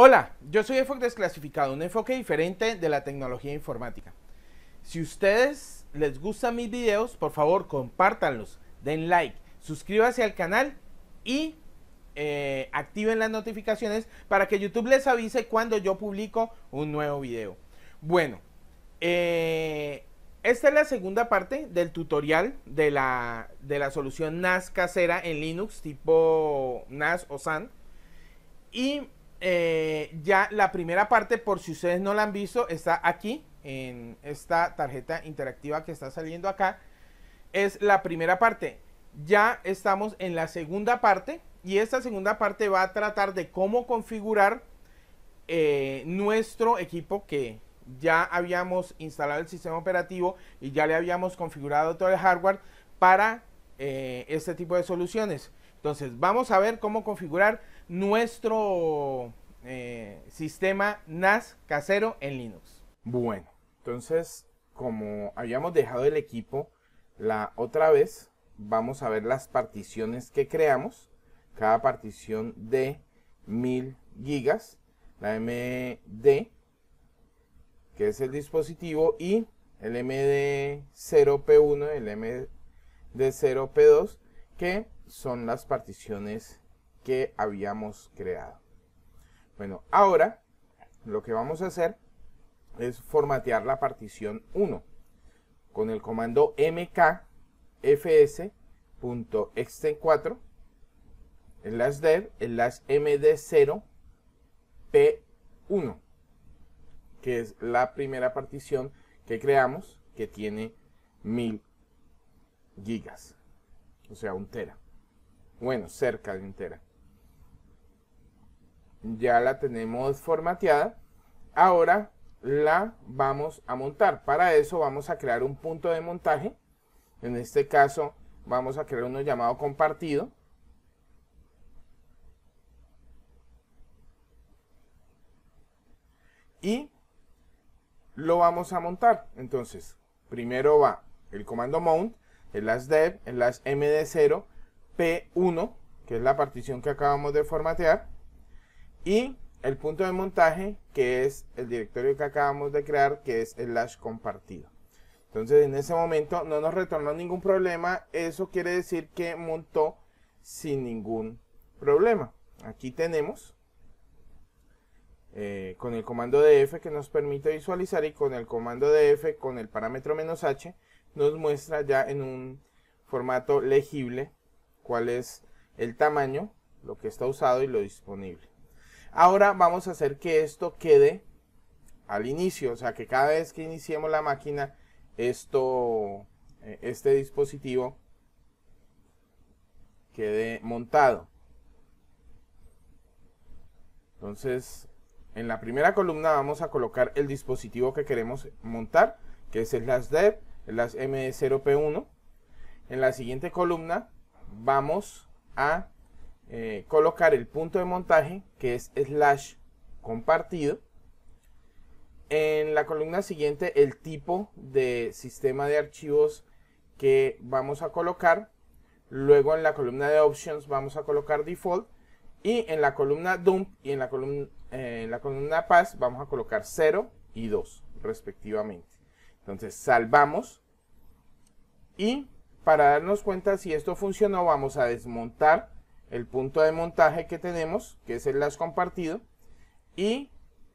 Hola, yo soy EFOC Desclasificado, un enfoque diferente de la tecnología informática. Si ustedes les gustan mis videos, por favor compártanlos, den like, suscríbanse al canal y eh, activen las notificaciones para que YouTube les avise cuando yo publico un nuevo video. Bueno, eh, esta es la segunda parte del tutorial de la, de la solución NAS casera en Linux tipo NAS o SAN. Y eh, ya la primera parte, por si ustedes no la han visto, está aquí en esta tarjeta interactiva que está saliendo acá. Es la primera parte. Ya estamos en la segunda parte y esta segunda parte va a tratar de cómo configurar eh, nuestro equipo que ya habíamos instalado el sistema operativo y ya le habíamos configurado todo el hardware para eh, este tipo de soluciones. Entonces vamos a ver cómo configurar nuestro eh, sistema NAS casero en Linux. Bueno, entonces, como habíamos dejado el equipo la otra vez, vamos a ver las particiones que creamos. Cada partición de 1000 gigas, la MD, que es el dispositivo, y el MD0P1, el MD0P2, que son las particiones que habíamos creado. Bueno, ahora lo que vamos a hacer es formatear la partición 1 con el comando mkfs.ext4 En las dev las md0p1 que es la primera partición que creamos que tiene 1000 gigas o sea un tera bueno cerca de un tera ya la tenemos formateada. Ahora la vamos a montar. Para eso vamos a crear un punto de montaje. En este caso vamos a crear uno llamado compartido. Y lo vamos a montar. Entonces, primero va el comando mount, el en las md 0 p1, que es la partición que acabamos de formatear. Y el punto de montaje, que es el directorio que acabamos de crear, que es el lash compartido. Entonces en ese momento no nos retornó ningún problema, eso quiere decir que montó sin ningún problema. Aquí tenemos eh, con el comando df que nos permite visualizar y con el comando df con el parámetro menos h nos muestra ya en un formato legible cuál es el tamaño, lo que está usado y lo disponible. Ahora vamos a hacer que esto quede al inicio, o sea que cada vez que iniciemos la máquina, esto, eh, este dispositivo quede montado. Entonces, en la primera columna vamos a colocar el dispositivo que queremos montar, que es el slash dev, el 0 p 1 En la siguiente columna vamos a eh, colocar el punto de montaje, que es slash compartido. En la columna siguiente, el tipo de sistema de archivos que vamos a colocar. Luego en la columna de options vamos a colocar default. Y en la columna dump y en la eh, columna, pass la columna vamos a colocar 0 y 2 respectivamente. Entonces salvamos. Y para darnos cuenta si esto funcionó vamos a desmontar el punto de montaje que tenemos, que es el las compartido, y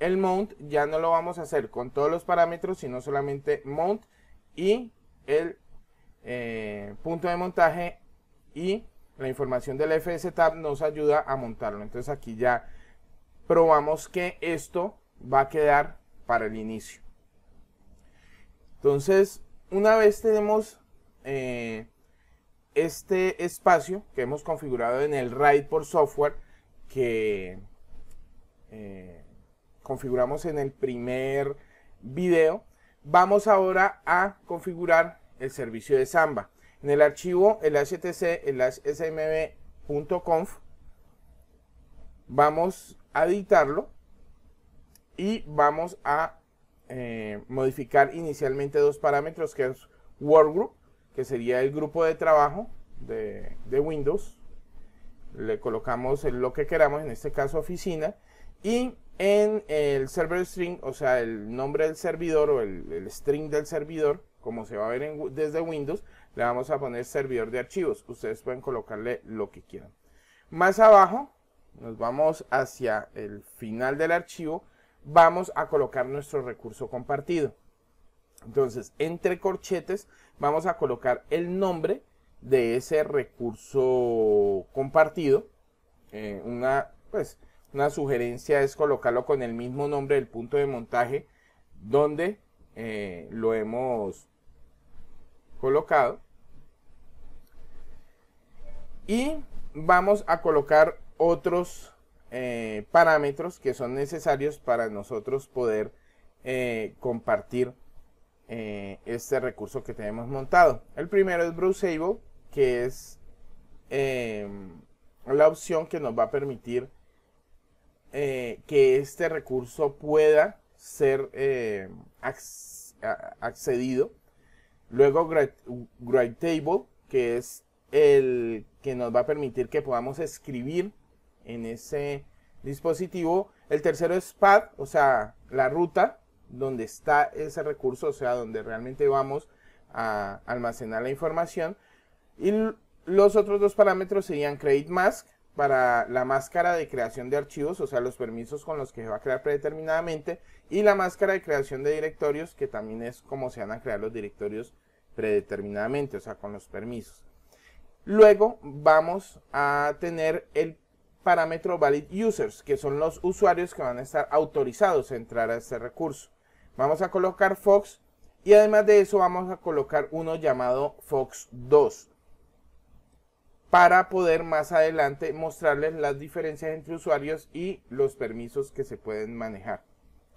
el mount ya no lo vamos a hacer con todos los parámetros, sino solamente mount y el eh, punto de montaje y la información del FS Tab nos ayuda a montarlo. Entonces aquí ya probamos que esto va a quedar para el inicio. Entonces, una vez tenemos eh, este espacio que hemos configurado en el RAID por software que eh, configuramos en el primer video, vamos ahora a configurar el servicio de Samba. En el archivo el htc el smb.conf vamos a editarlo y vamos a eh, modificar inicialmente dos parámetros que es workgroup que sería el grupo de trabajo de, Windows. Le colocamos lo que queramos, en este caso oficina. Y en el server string, o sea, el nombre del servidor o el, string del servidor, como se va a ver desde Windows, le vamos a poner servidor de archivos. Ustedes pueden colocarle lo que quieran. Más abajo, nos vamos hacia el final del archivo, vamos a colocar nuestro recurso compartido. Entonces, entre corchetes vamos a colocar el nombre de ese recurso compartido. Eh, una, pues, una sugerencia es colocarlo con el mismo nombre del punto de montaje donde eh, lo hemos colocado. Y vamos a colocar otros eh, parámetros que son necesarios para nosotros poder compartir eh, este recurso que tenemos montado. El primero es table que es em, la opción que nos va a permitir eh, que este recurso pueda ser em, accedido. Luego table que es el que nos va a permitir que podamos escribir en ese dispositivo. El tercero es Pad, o sea, la ruta donde está ese recurso, o sea, donde realmente vamos a almacenar la información. Y los otros dos parámetros serían create Mask para la máscara de creación de archivos, o sea, los permisos con los que se va a crear predeterminadamente, y la máscara de creación de directorios, que también es como se van a crear los directorios predeterminadamente, o sea, con los permisos. Luego vamos a tener el parámetro valid users, que son los usuarios que van a estar autorizados a entrar a este recurso. Vamos a colocar Fox y además de eso vamos a colocar uno llamado Fox 2 para poder más adelante mostrarles las diferencias entre usuarios y los permisos que se pueden manejar.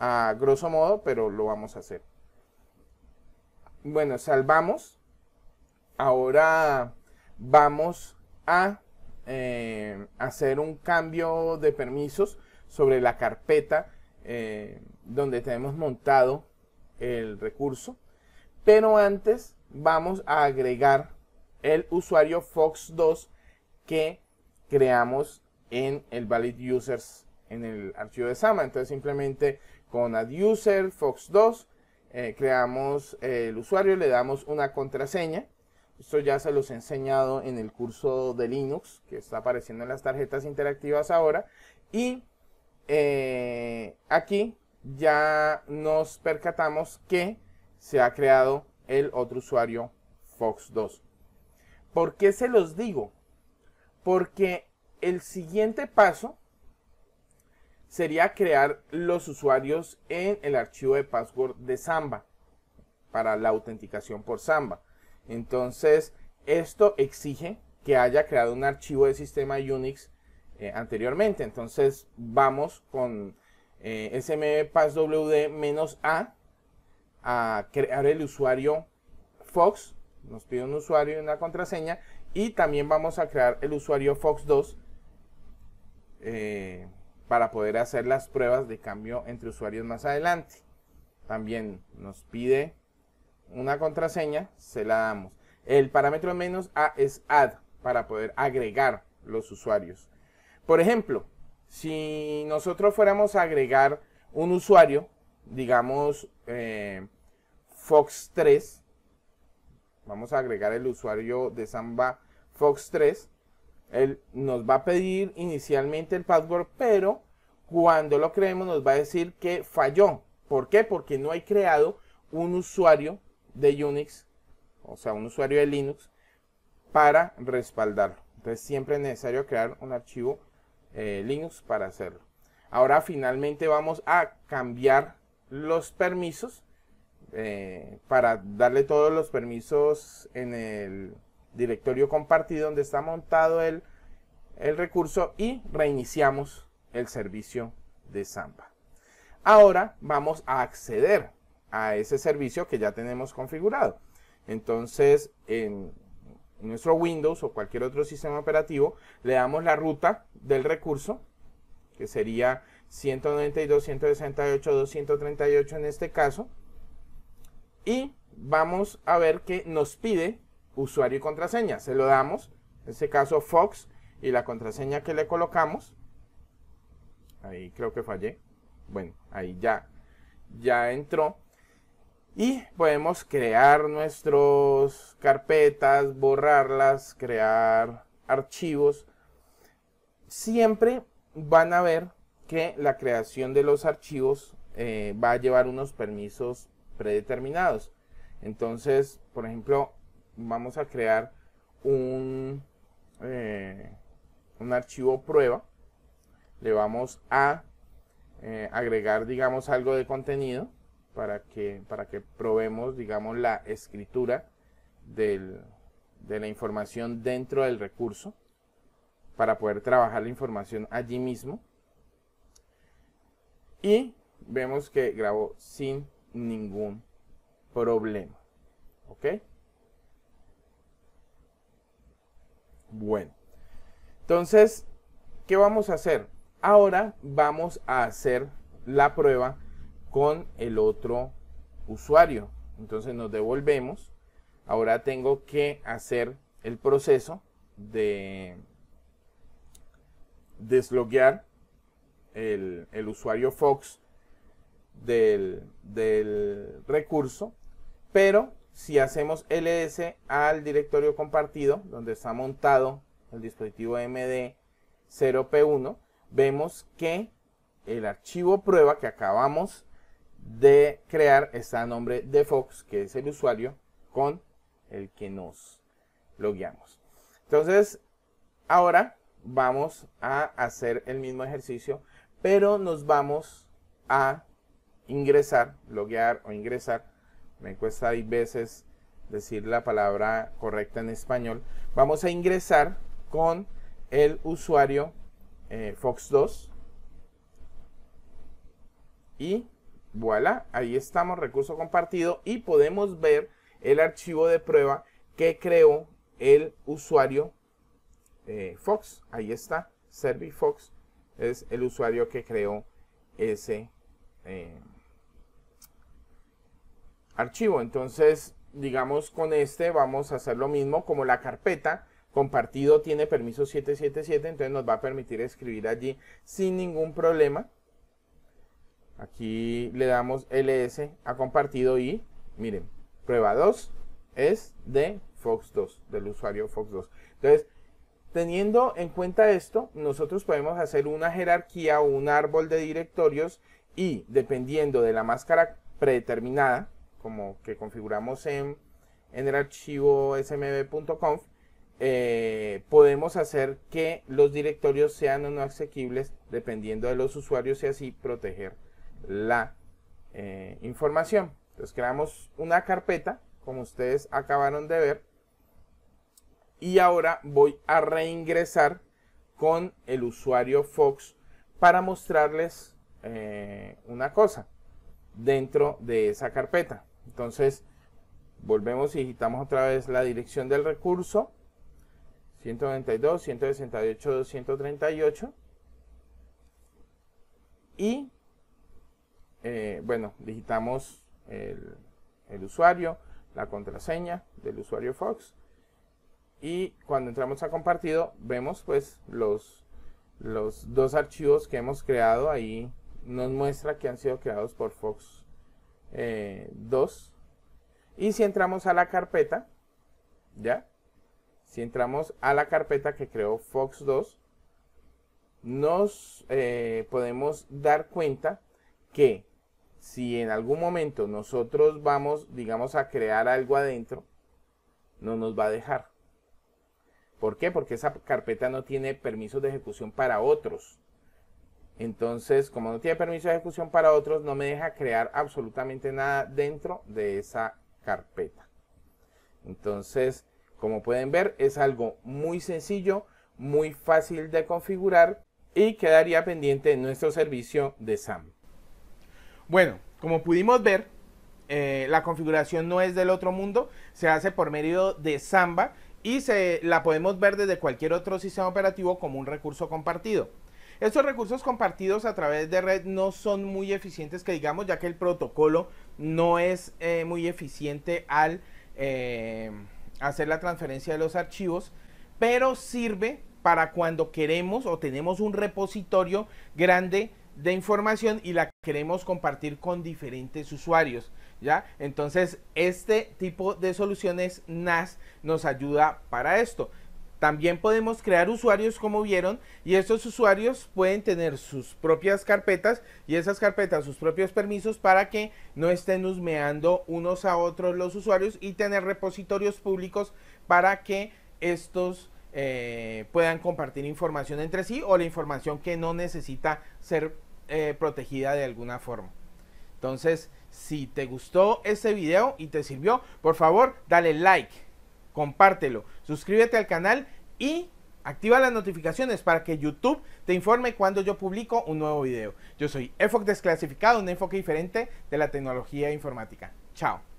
A grosso modo, pero lo vamos a hacer. Bueno, salvamos. Ahora vamos a eh, hacer un cambio de permisos sobre la carpeta eh, donde tenemos montado el recurso. Pero antes vamos a agregar el usuario Fox2 que creamos en el valid users en el archivo de Sama. Entonces simplemente con add user Fox2 eh, creamos el usuario, le damos una contraseña. Esto ya se los he enseñado en el curso de Linux que está apareciendo en las tarjetas interactivas ahora. Y eh, aquí ya nos percatamos que se ha creado el otro usuario Fox2. ¿Por qué se los digo? Porque el siguiente paso sería crear los usuarios en el archivo de password de Samba para la autenticación por Samba. Entonces, esto exige que haya creado un archivo de sistema Unix eh, anteriormente. Entonces vamos con eh, smbpasswd e -a a crear el usuario Fox. Nos pide un usuario y una contraseña. Y también vamos a crear el usuario Fox2 eh, para poder hacer las pruebas de cambio entre usuarios más adelante. También nos pide una contraseña, se la damos. El parámetro menos A es add para poder agregar los usuarios. Por ejemplo, si nosotros fuéramos a agregar un usuario, digamos eh, Fox 3, vamos a agregar el usuario de Samba Fox 3, él nos va a pedir inicialmente el password, pero cuando lo creemos nos va a decir que falló. ¿Por qué? Porque no hay creado un usuario de Unix, o sea, un usuario de Linux, para respaldarlo. Entonces siempre es necesario crear un archivo eh, Linux para hacerlo. Ahora finalmente vamos a cambiar los permisos eh, para darle todos los permisos en el directorio compartido donde está montado el, el recurso y reiniciamos el servicio de Samba. Ahora vamos a acceder a ese servicio que ya tenemos configurado. Entonces, en, nuestro Windows o cualquier otro sistema operativo, le damos la ruta del recurso, que sería 192, 168, 238 en este caso, y vamos a ver que nos pide usuario y contraseña. Se lo damos, en este caso Fox, y la contraseña que le colocamos. Ahí creo que fallé. Bueno, ahí ya, ya entró y podemos crear nuestras carpetas, borrarlas, crear archivos. Siempre van a ver que la creación de los archivos eh, va a llevar unos permisos predeterminados. Entonces, por ejemplo, vamos a crear un, eh, un archivo prueba. Le vamos a eh, agregar, digamos, algo de contenido para que, para que probemos, digamos, la escritura del, de la información dentro del recurso para poder trabajar la información allí mismo. Y vemos que grabó sin ningún problema. ¿Ok? Bueno. Entonces, ¿qué vamos a hacer? Ahora vamos a hacer la prueba con el otro usuario. Entonces nos devolvemos. Ahora tengo que hacer el proceso de desbloquear el, usuario Fox del, del recurso. Pero si hacemos ls al directorio compartido donde está montado el dispositivo md0p1 vemos que el archivo prueba que acabamos de crear esta nombre de Fox, que es el usuario con el que nos logueamos. Entonces, ahora vamos a hacer el mismo ejercicio, pero nos vamos a ingresar, loguear o ingresar. Me cuesta hay veces decir la palabra correcta en español. Vamos a ingresar con el usuario eh, Fox2 y Voilà, ahí estamos, recurso compartido y podemos ver el archivo de prueba que creó el usuario eh, Fox. Ahí está, ServiFox es el usuario que creó ese eh, archivo. Entonces, digamos con este vamos a hacer lo mismo como la carpeta compartido tiene permiso 777, entonces nos va a permitir escribir allí sin ningún problema. Aquí le damos ls a compartido y miren, prueba 2 es de Fox2, del usuario Fox2. Entonces, teniendo en cuenta esto, nosotros podemos hacer una jerarquía o un árbol de directorios y dependiendo de la máscara predeterminada, como que configuramos en, el archivo smb.conf, eh, podemos hacer que los directorios sean o no asequibles dependiendo de los usuarios y así proteger la eh, información. Entonces creamos una carpeta, como ustedes acabaron de ver. Y ahora voy a reingresar con el usuario Fox para mostrarles eh, una cosa dentro de esa carpeta. Entonces volvemos y digitamos otra vez la dirección del recurso. 192, 168, 238. Y eh, bueno, digitamos el, usuario, la contraseña del usuario Fox y cuando entramos a compartido vemos pues los, los dos archivos que hemos creado ahí nos muestra que han sido creados por Fox 2 eh, y si entramos a la carpeta ya si entramos a la carpeta que creó Fox 2 nos eh, podemos dar cuenta que si en algún momento nosotros vamos, digamos, a crear algo adentro, no nos va a dejar. ¿Por qué? Porque esa carpeta no tiene permisos de ejecución para otros. Entonces, como no tiene permiso de ejecución para otros, no me deja crear absolutamente nada dentro de esa carpeta. Entonces, como pueden ver, es algo muy sencillo, muy fácil de configurar y quedaría pendiente en nuestro servicio de SAM. Bueno, como pudimos ver, eh, la configuración no es del otro mundo, se hace por medio de Samba y se, la podemos ver desde cualquier otro sistema operativo como un recurso compartido. Estos recursos compartidos a través de red no son muy eficientes, que digamos, ya que el protocolo no es eh, muy eficiente al eh, hacer la transferencia de los archivos, pero sirve para cuando queremos o tenemos un repositorio grande de información y la queremos compartir con diferentes usuarios, ¿ya? Entonces, este tipo de soluciones NAS nos ayuda para esto. También podemos crear usuarios como vieron y estos usuarios pueden tener sus propias carpetas y esas carpetas sus propios permisos para que no estén husmeando unos a otros los usuarios y tener repositorios públicos para que estos eh, puedan compartir información entre sí o la información que no necesita ser eh, protegida de alguna forma. Entonces, si te gustó este video y te sirvió, por favor, dale like, compártelo, suscríbete al canal y activa las notificaciones para que YouTube te informe cuando yo publico un nuevo video. Yo soy EFOC Desclasificado, un enfoque diferente de la tecnología informática. Chao.